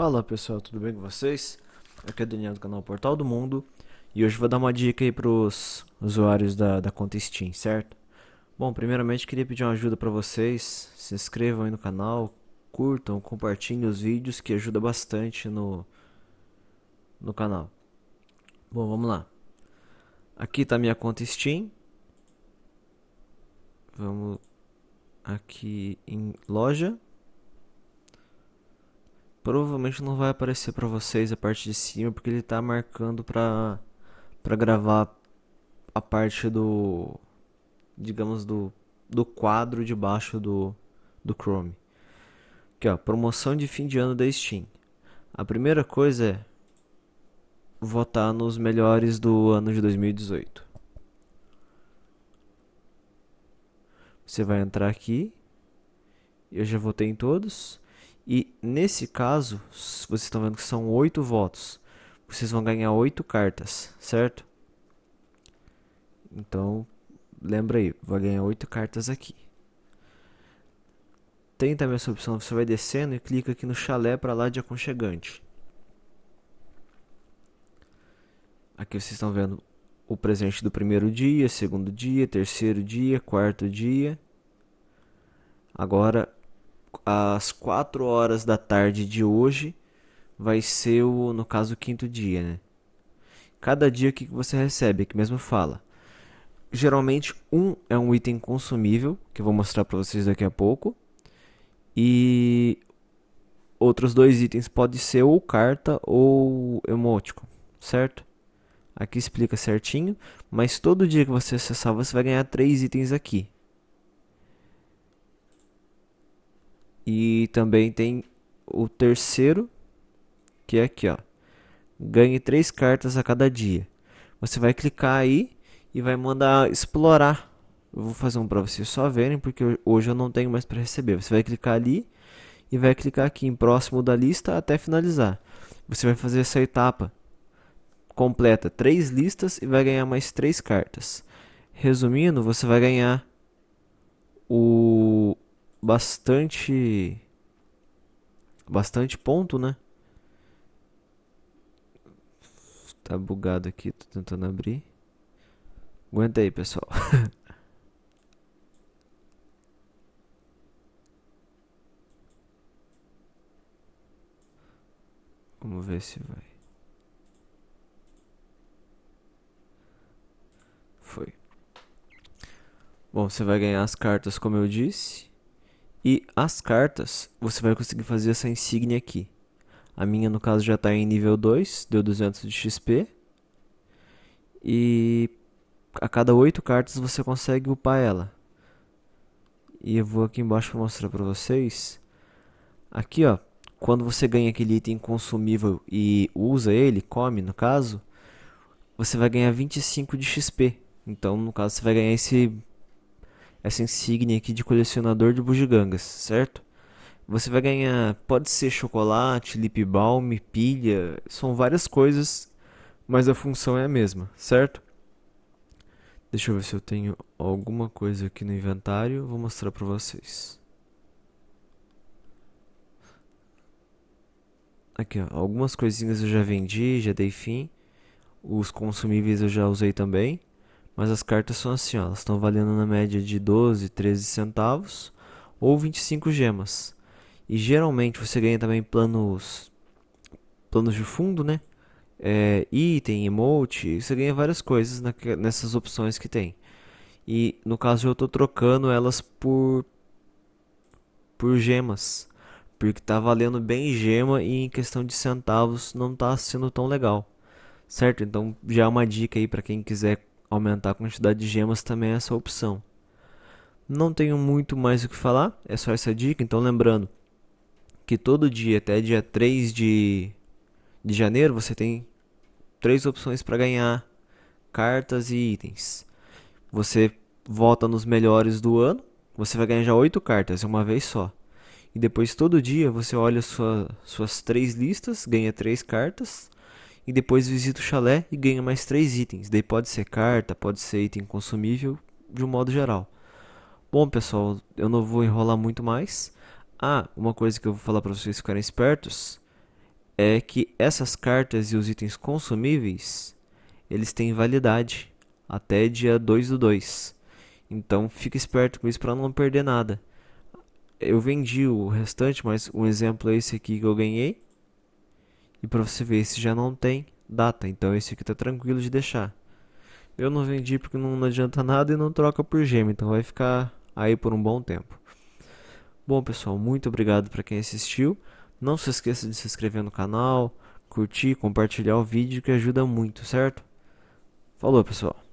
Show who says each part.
Speaker 1: Fala pessoal, tudo bem com vocês? Aqui é o Daniel do canal Portal do Mundo e hoje vou dar uma dica aí para os usuários da, da conta Steam, certo? Bom, primeiramente queria pedir uma ajuda para vocês, se inscrevam aí no canal, curtam, compartilhem os vídeos que ajuda bastante no, no canal. Bom, vamos lá. Aqui tá minha conta Steam. Vamos aqui em loja Provavelmente não vai aparecer para vocês a parte de cima, porque ele tá marcando pra, para gravar a parte do, digamos, do, do quadro de baixo do, do Chrome. Aqui ó, promoção de fim de ano da Steam. A primeira coisa é votar nos melhores do ano de 2018. Você vai entrar aqui. Eu já votei em todos. E nesse caso, vocês estão vendo que são oito votos. Vocês vão ganhar oito cartas, certo? Então, lembra aí, vai ganhar oito cartas aqui. Tem também essa opção, você vai descendo e clica aqui no chalé para lá de aconchegante. Aqui vocês estão vendo o presente do primeiro dia, segundo dia, terceiro dia, quarto dia. Agora às 4 horas da tarde de hoje vai ser o, no caso, o quinto dia, né? Cada dia o que você recebe, que mesmo fala. Geralmente um é um item consumível, que eu vou mostrar para vocês daqui a pouco. E outros dois itens podem ser ou carta ou emoticon, certo? Aqui explica certinho, mas todo dia que você acessar você vai ganhar três itens aqui, E também tem o terceiro, que é aqui, ó. Ganhe três cartas a cada dia. Você vai clicar aí e vai mandar explorar. Eu vou fazer um para vocês só verem, porque hoje eu não tenho mais para receber. Você vai clicar ali e vai clicar aqui em próximo da lista até finalizar. Você vai fazer essa etapa. Completa três listas e vai ganhar mais três cartas. Resumindo, você vai ganhar o bastante bastante ponto, né? Tá bugado aqui, tô tentando abrir. Aguenta aí, pessoal. Vamos ver se vai. Foi. Bom, você vai ganhar as cartas como eu disse. E as cartas, você vai conseguir fazer essa insígnia aqui. A minha, no caso, já está em nível 2, deu 200 de XP. E a cada 8 cartas você consegue upar ela. E eu vou aqui embaixo para mostrar para vocês. Aqui, ó, quando você ganha aquele item consumível e usa ele, come no caso, você vai ganhar 25 de XP. Então, no caso, você vai ganhar esse essa insígnia aqui de colecionador de bugigangas, certo? Você vai ganhar, pode ser chocolate, lip balm, pilha, são várias coisas, mas a função é a mesma, certo? Deixa eu ver se eu tenho alguma coisa aqui no inventário, vou mostrar para vocês. Aqui, ó, algumas coisinhas eu já vendi, já dei fim. Os consumíveis eu já usei também. Mas as cartas são assim, ó, elas estão valendo na média de 12, 13 centavos ou 25 gemas. E geralmente você ganha também planos planos de fundo, né? É, item, emote, você ganha várias coisas na, nessas opções que tem. E no caso eu estou trocando elas por por gemas, porque está valendo bem gema e em questão de centavos não está sendo tão legal. Certo? Então já é uma dica aí para quem quiser Aumentar a quantidade de gemas também é essa opção. Não tenho muito mais o que falar, é só essa dica. Então, lembrando que todo dia, até dia 3 de, de janeiro, você tem três opções para ganhar cartas e itens. Você volta nos melhores do ano, você vai ganhar já oito cartas, uma vez só. E depois, todo dia, você olha sua, suas três listas, ganha três cartas e depois visita o chalé e ganha mais três itens. Daí pode ser carta, pode ser item consumível, de um modo geral. Bom, pessoal, eu não vou enrolar muito mais. Ah, uma coisa que eu vou falar para vocês ficarem espertos é que essas cartas e os itens consumíveis, eles têm validade até dia 2 do 2. Então fica esperto com isso para não perder nada. Eu vendi o restante, mas um exemplo é esse aqui que eu ganhei e para você ver, esse já não tem data, então esse aqui tá tranquilo de deixar. Eu não vendi porque não, adianta nada e não troca por gêmeo, então vai ficar aí por um bom tempo. Bom pessoal, muito obrigado para quem assistiu. Não se esqueça de se inscrever no canal, curtir, compartilhar o vídeo que ajuda muito, certo? Falou pessoal!